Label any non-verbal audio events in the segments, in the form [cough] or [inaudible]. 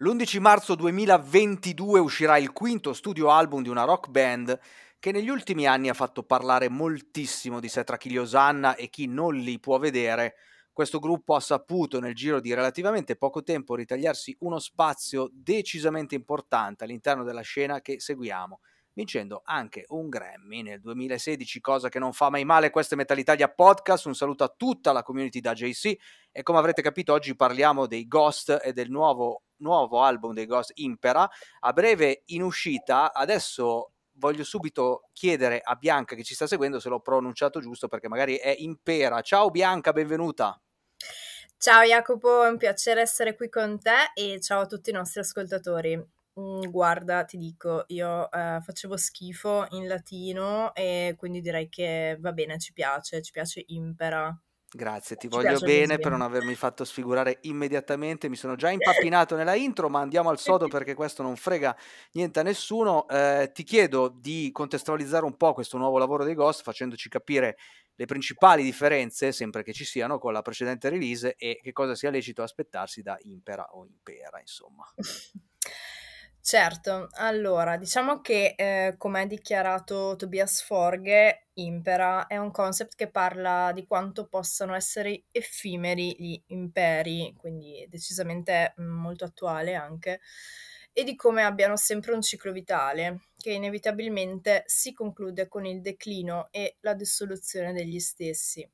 L'11 marzo 2022 uscirà il quinto studio album di una rock band che negli ultimi anni ha fatto parlare moltissimo di sé tra chi li osanna e chi non li può vedere. Questo gruppo ha saputo nel giro di relativamente poco tempo ritagliarsi uno spazio decisamente importante all'interno della scena che seguiamo, vincendo anche un Grammy nel 2016, cosa che non fa mai male. Questo è Metal Italia Podcast, un saluto a tutta la community da JC e come avrete capito oggi parliamo dei Ghost e del nuovo nuovo album dei Ghost Impera, a breve in uscita, adesso voglio subito chiedere a Bianca che ci sta seguendo se l'ho pronunciato giusto perché magari è Impera. Ciao Bianca, benvenuta. Ciao Jacopo, è un piacere essere qui con te e ciao a tutti i nostri ascoltatori. Mm, guarda, ti dico, io eh, facevo schifo in latino e quindi direi che va bene, ci piace, ci piace impera. Grazie, ti Ci voglio bene per non avermi fatto sfigurare immediatamente. Mi sono già [laughs] impappinato nella intro, ma andiamo al sodo [laughs] perché questo non frega niente a nessuno. Eh, ti chiedo di contestualizzare un po' questo nuovo lavoro dei Ghost facendoci capire le principali differenze, sempre che ci siano, con la precedente release e che cosa sia lecito aspettarsi da Impera o Impera, insomma. [laughs] Certo, allora diciamo che, ehm, come ha dichiarato Tobias Forge, "impera" è un concept che parla di quanto possano essere effimeri gli imperi, quindi decisamente, mm, molto attuale anche, e di come abbiano sempre un ciclo vitale, che inevitabilmente si conclude con il declino e la dissoluzione degli stessi.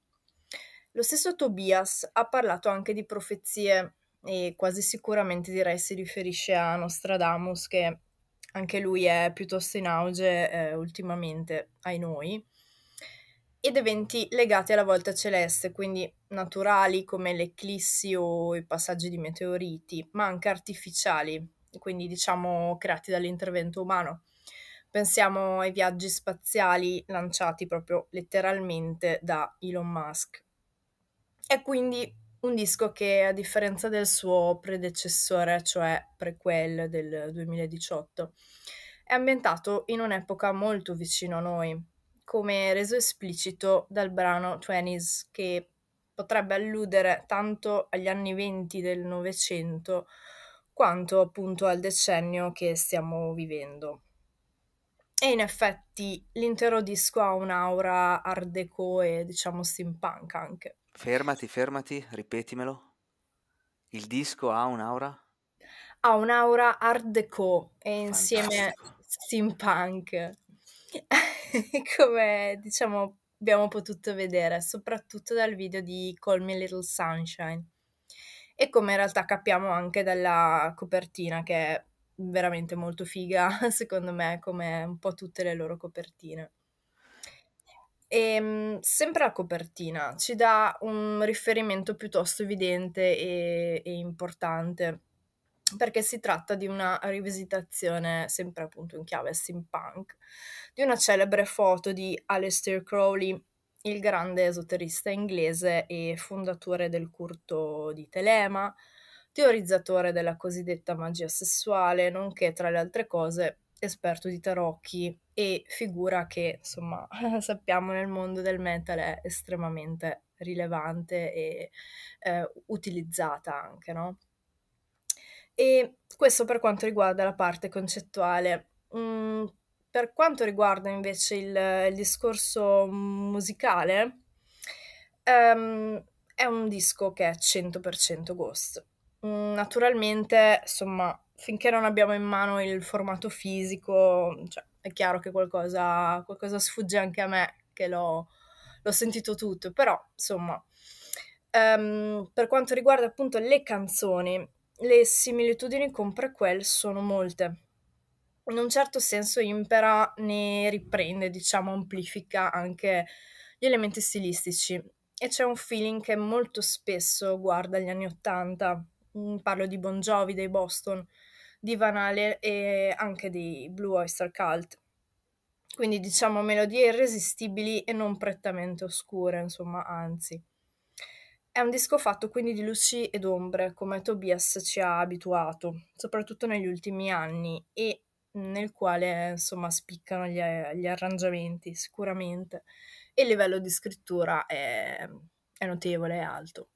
Lo stesso Tobias ha parlato anche di profezie e quasi sicuramente direi si riferisce a Nostradamus che anche lui è piuttosto in auge eh, ultimamente ai noi ed eventi legati alla volta celeste, quindi naturali come le eclissi o i passaggi di meteoriti, ma anche artificiali, quindi diciamo creati dall'intervento umano. Pensiamo ai viaggi spaziali lanciati proprio letteralmente da Elon Musk. E quindi un disco che, a differenza del suo predecessore, cioè prequel del 2018, è ambientato in un'epoca molto vicino a noi, come reso esplicito dal brano 20s, che potrebbe alludere tanto agli anni 20 del Novecento quanto appunto al decennio che stiamo vivendo. E in effetti l'intero disco ha un'aura art déco e diciamo steampunk anche. Fermati, fermati, ripetimelo. Il disco ha un'aura? Ha un'aura hardcore e insieme a steampunk. [laughs] Come diciamo abbiamo potuto vedere, soprattutto dal video di Call Me Little Sunshine. E come in realtà capiamo anche dalla copertina, che è veramente molto figa, [laughs] secondo me, come un po' tutte le loro copertine. E, ehm, sempre la copertina ci dà un riferimento piuttosto evidente e, e importante perché si tratta di una rivisitazione, sempre appunto in chiave steampunk, di una celebre foto di Aleister Crowley, il grande esoterista inglese e fondatore del culto di Telema, teorizzatore della cosiddetta magia sessuale, nonché tra le altre cose esperto di tarocchi e figura che, insomma, [laughs] sappiamo nel mondo del metal è estremamente rilevante e eh, utilizzata anche, no? E questo per quanto riguarda la parte concettuale. Mm, per quanto riguarda invece il, il discorso musicale, um, è un disco che è 100% ghost. Mm, naturalmente, insomma, finché non abbiamo in mano il formato fisico, cioè, è chiaro che qualcosa, qualcosa, sfugge anche a me, che l'ho, l'ho sentito tutto, però insomma, um, per quanto riguarda appunto le canzoni, le similitudini con prequel sono molte. In un certo senso impera, ne riprende, diciamo, amplifica anche gli elementi stilistici e c'è un feeling che molto spesso guarda gli anni Ottanta, mm, parlo di Bon Jovi, dei Boston, di Van Halen e anche di Blue Oyster Cult. Quindi diciamo melodie irresistibili e non prettamente oscure, insomma, anzi. È un disco fatto quindi di luci ed ombre, come Tobias ci ha abituato, soprattutto negli ultimi anni, e nel quale insomma spiccano gli, gli arrangiamenti sicuramente, e il livello di scrittura è, è notevole, è alto.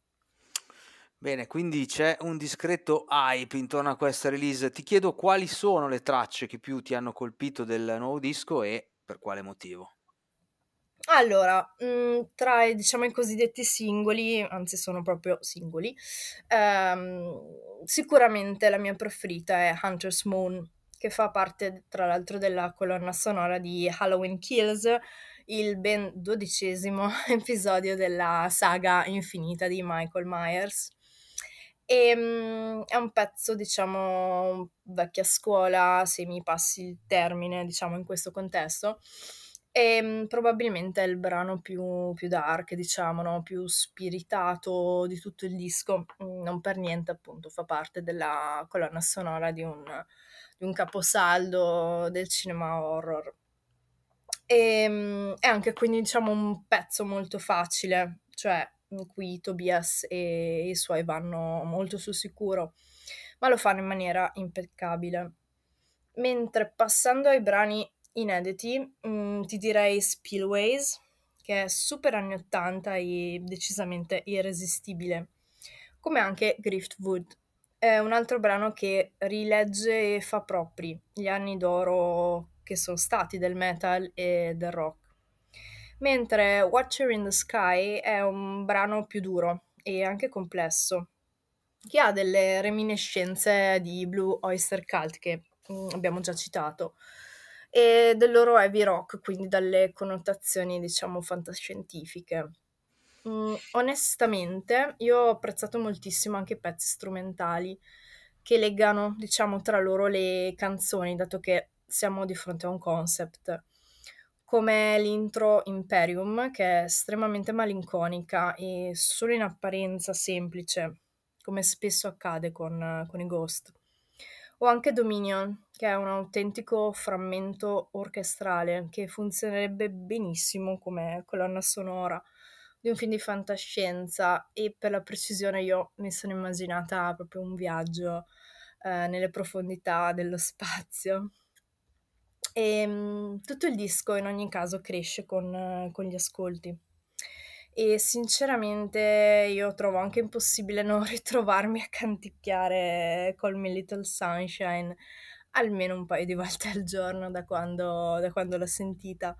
Bene, quindi c'è un discreto hype intorno a questa release. Ti chiedo quali sono le tracce che più ti hanno colpito del nuovo disco e per quale motivo? Allora, mh, mm, tra diciamo, i cosiddetti singoli, anzi sono proprio singoli, ehm, sicuramente la mia preferita è Hunter's Moon, che fa parte tra l'altro della colonna sonora di Halloween Kills, il ben dodicesimo [laughs] episodio della saga infinita di Michael Myers. E, ehm, mh, è un pezzo, diciamo, vecchia scuola, se mi passi il termine, diciamo, in questo contesto. E, ehm, mh, probabilmente è il brano più, più dark, diciamo, no? più spiritato di tutto il disco. Mm, non per niente, appunto, fa parte della colonna sonora di un, di un caposaldo del cinema horror. E, ehm, mh, è anche quindi, diciamo, un pezzo molto facile, cioè in cui Tobias e i suoi vanno molto sul sicuro, ma lo fanno in maniera impeccabile. Mentre passando ai brani inediti, mh, mm, ti direi Spillways, che è super anni 80 e decisamente irresistibile, come anche Griftwood. È un altro brano che rilegge e fa propri gli anni d'oro che sono stati del metal e del rock mentre Watcher in the Sky è un brano più duro e anche complesso, che ha delle reminiscenze di Blue Oyster Cult che mm, abbiamo già citato e del loro heavy rock, quindi dalle connotazioni diciamo fantascientifiche. Mm, onestamente, io ho apprezzato moltissimo anche i pezzi strumentali che legano, diciamo, tra loro le canzoni, dato che siamo di fronte a un concept come l'intro Imperium, che è estremamente malinconica e solo in apparenza semplice, come spesso accade con, con i Ghost. O anche Dominion, che è un autentico frammento orchestrale che funzionerebbe benissimo come colonna sonora di un film di fantascienza e per la precisione io mi sono immaginata proprio un viaggio eh, nelle profondità dello spazio. E, ehm, tutto il disco in ogni caso cresce con, eh, con gli ascolti e sinceramente io trovo anche impossibile [laughs] non ritrovarmi a canticchiare eh, col Me Little Sunshine almeno un paio di volte al giorno da quando, da quando l'ho sentita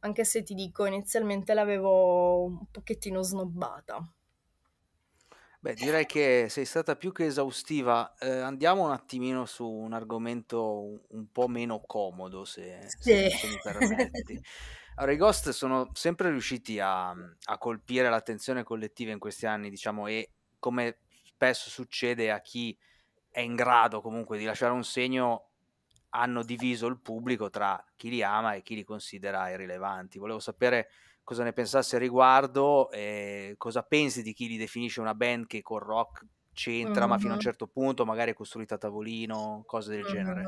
anche se ti dico inizialmente l'avevo un pochettino snobbata Beh, direi che sei stata più che esaustiva. Eh, andiamo un attimino su un argomento un po' meno comodo, se, sì. se, mi permetti. Allora, i Ghost sono sempre riusciti a, a, colpire l'attenzione collettiva in questi anni, diciamo, e come spesso succede a chi è in grado comunque di lasciare un segno, hanno diviso il pubblico tra chi li ama e chi li considera irrilevanti. Volevo sapere cosa ne pensassi al riguardo, eh, cosa pensi di chi li definisce una band che col rock c'entra, mm-hmm. ma fino a un certo punto magari è costruita a tavolino, cose del mm-hmm. genere.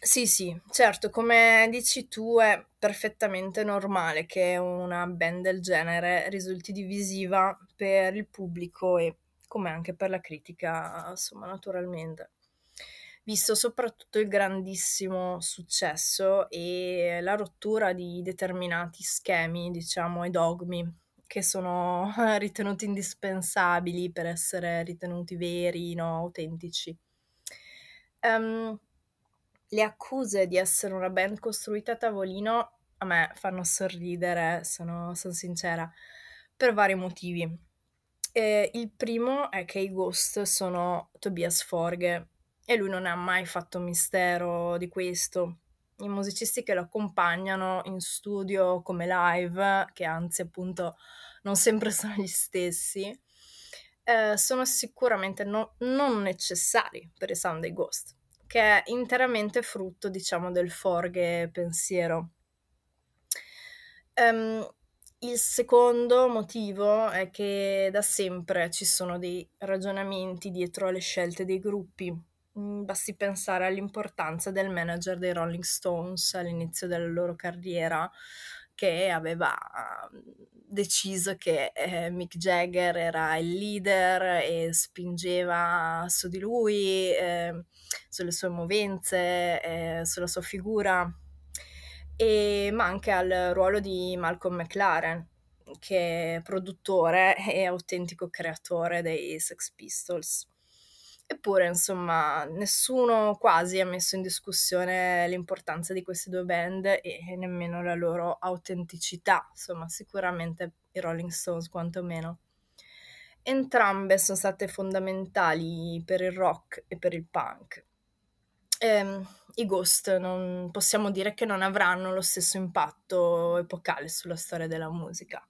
Sì, sì, certo, come dici tu è perfettamente normale che una band del genere risulti divisiva per il pubblico e come anche per la critica, insomma, naturalmente visto soprattutto il grandissimo successo e la rottura di determinati schemi, diciamo, e dogmi che sono eh, ritenuti indispensabili per essere ritenuti veri, no, autentici. Um, le accuse di essere una band costruita a tavolino a me fanno sorridere, sono, sono sincera, per vari motivi. Eh, il primo è che i Ghost sono Tobias Forge, e lui non ha mai fatto mistero di questo. I musicisti che lo accompagnano in studio come live, che anzi appunto non sempre [laughs] sono gli stessi, eh, sono sicuramente no, non necessari per i Sunday Ghost, che è interamente frutto, diciamo, del forghe pensiero. Um, il secondo motivo è che da sempre ci sono dei ragionamenti dietro alle scelte dei gruppi Mm, Basti pensare all'importanza del manager dei Rolling Stones all'inizio della loro carriera, che aveva mm, deciso che eh, Mick Jagger era il leader e spingeva su di lui, eh, sulle sue movenze, eh, sulla sua figura, e, ma anche al ruolo di Malcolm McLaren, che è produttore e autentico creatore dei Sex Pistols. Eppure, insomma, nessuno quasi ha messo in discussione l'importanza di queste due band e nemmeno la loro autenticità, insomma, sicuramente i Rolling Stones quantomeno. Entrambe sono state fondamentali per il rock e per il punk. E, ehm, I Ghost non, possiamo dire che non avranno lo stesso impatto epocale sulla storia della musica.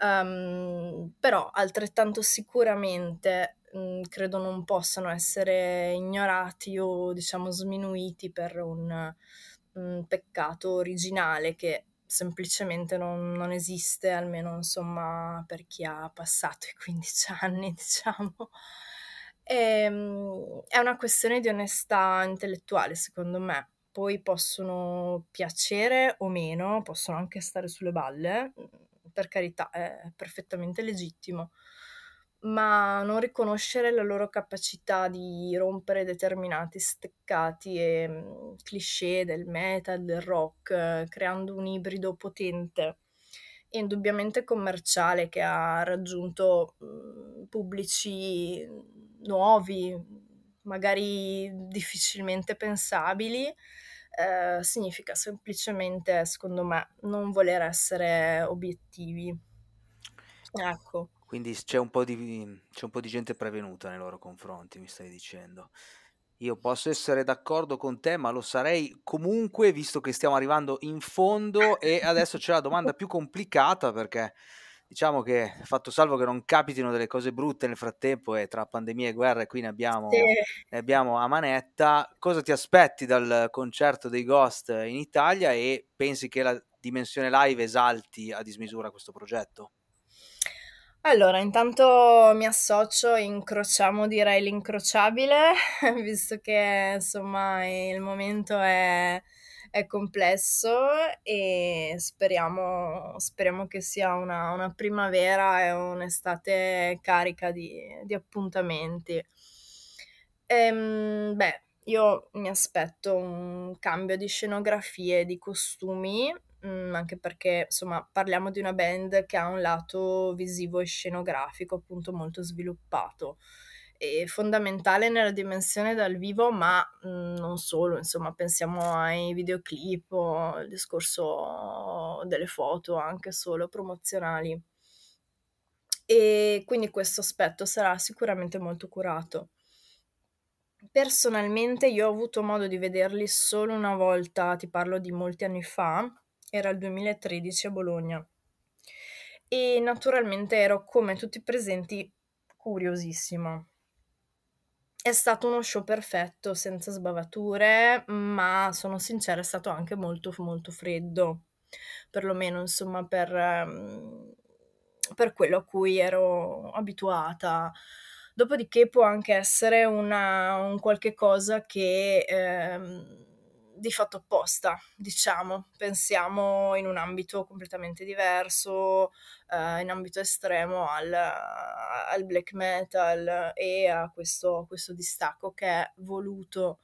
Um, però altrettanto sicuramente Mm, credo non possano essere ignorati o diciamo sminuiti per un, un mm, peccato originale che semplicemente non, non, esiste, almeno insomma per chi ha passato i 15 anni, [laughs] diciamo. E, ehm, è una questione di onestà intellettuale, secondo me. Poi possono piacere o meno, possono anche stare sulle balle, mm, per carità, è perfettamente legittimo ma non riconoscere la loro capacità di rompere determinati steccati e mm, cliché del metal, del rock, eh, creando un ibrido potente e indubbiamente commerciale che ha raggiunto mm, pubblici nuovi, magari difficilmente pensabili. Eh, significa semplicemente, secondo me, non voler essere obiettivi. Ecco. Quindi c'è un, di, c'è un, po di, gente prevenuta nei loro confronti, mi stai dicendo. Io posso essere d'accordo con te, ma lo sarei comunque, visto che stiamo arrivando in fondo e adesso c'è la domanda più complicata perché diciamo che fatto salvo che non capitino delle cose brutte nel frattempo e tra pandemia e guerre qui ne abbiamo, sì. ne abbiamo a manetta, cosa ti aspetti dal concerto dei Ghost in Italia e pensi che la dimensione live esalti a dismisura questo progetto? Allora, intanto mi associo, incrociamo direi l'incrociabile, [laughs] visto che insomma il momento è, è complesso e speriamo, speriamo che sia una, una, primavera e un'estate carica di, di appuntamenti. Ehm, beh, io mi aspetto un cambio di scenografie, di costumi, mh, mm, anche perché insomma parliamo di una band che ha un lato visivo e scenografico appunto molto sviluppato fondamentale nella dimensione dal vivo, ma mh, mm, non solo, insomma, pensiamo ai videoclip o al discorso delle foto anche solo promozionali. E quindi questo aspetto sarà sicuramente molto curato. Personalmente io ho avuto modo di vederli solo una volta, ti parlo di molti anni fa, era il 2013 a Bologna e naturalmente ero come tutti i presenti curiosissima. È stato uno show perfetto, senza sbavature, ma sono sincera, è stato anche molto molto freddo, perlomeno insomma per, ehm, per quello a cui ero abituata. Dopodiché può anche essere una, un qualche cosa che... Ehm, di fatto opposta, diciamo, pensiamo in un ambito completamente diverso, eh, in ambito estremo al, al, black metal e a questo, questo distacco che è voluto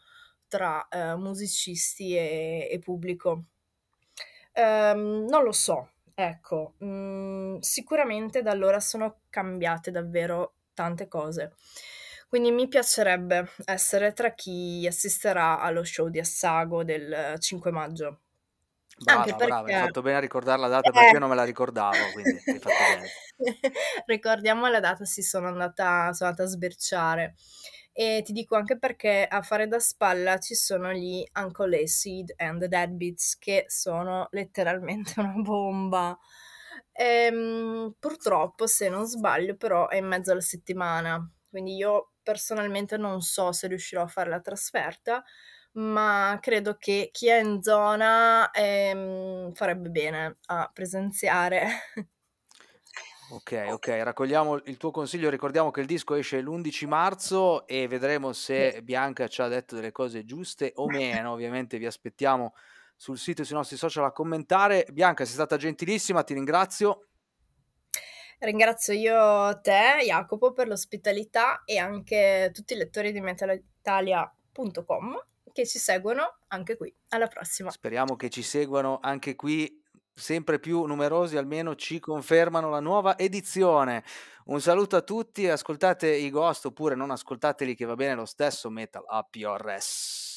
tra eh, musicisti e, e pubblico. Um, non lo so, ecco, mm, sicuramente da allora sono cambiate davvero tante cose. Quindi mi piacerebbe essere tra chi assisterà allo show di Assago del 5 eh, maggio. Brava, Anche perché... brava, hai fatto bene a ricordare la data eh. perché io non me la ricordavo, quindi hai fatto bene. [laughs] Ricordiamo la data, sì, sono andata, sono andata a sbirciare. e ti dico anche perché a fare da spalla ci sono gli Uncle Acid and the Dead Beats che sono letteralmente una bomba. Ehm, purtroppo, se non sbaglio, però è in mezzo alla settimana, quindi io personalmente non so se riuscirò a fare la trasferta, ma credo che chi è in zona ehm, farebbe bene a presenziare. Ok, ok, raccogliamo il tuo consiglio, ricordiamo che il disco esce l'11 marzo e vedremo se Bianca ci ha detto delle cose giuste o meno, ovviamente vi aspettiamo sul sito e sui nostri social a commentare. Bianca, sei stata gentilissima, ti ringrazio. Ringrazio io te, Jacopo, per l'ospitalità e anche tutti i lettori di metalitalia.com che ci seguono anche qui. Alla prossima. Speriamo che ci seguano anche qui sempre più numerosi almeno ci confermano la nuova edizione. Un saluto a tutti, ascoltate i Ghost oppure non ascoltateli che va bene lo stesso Metal APRS.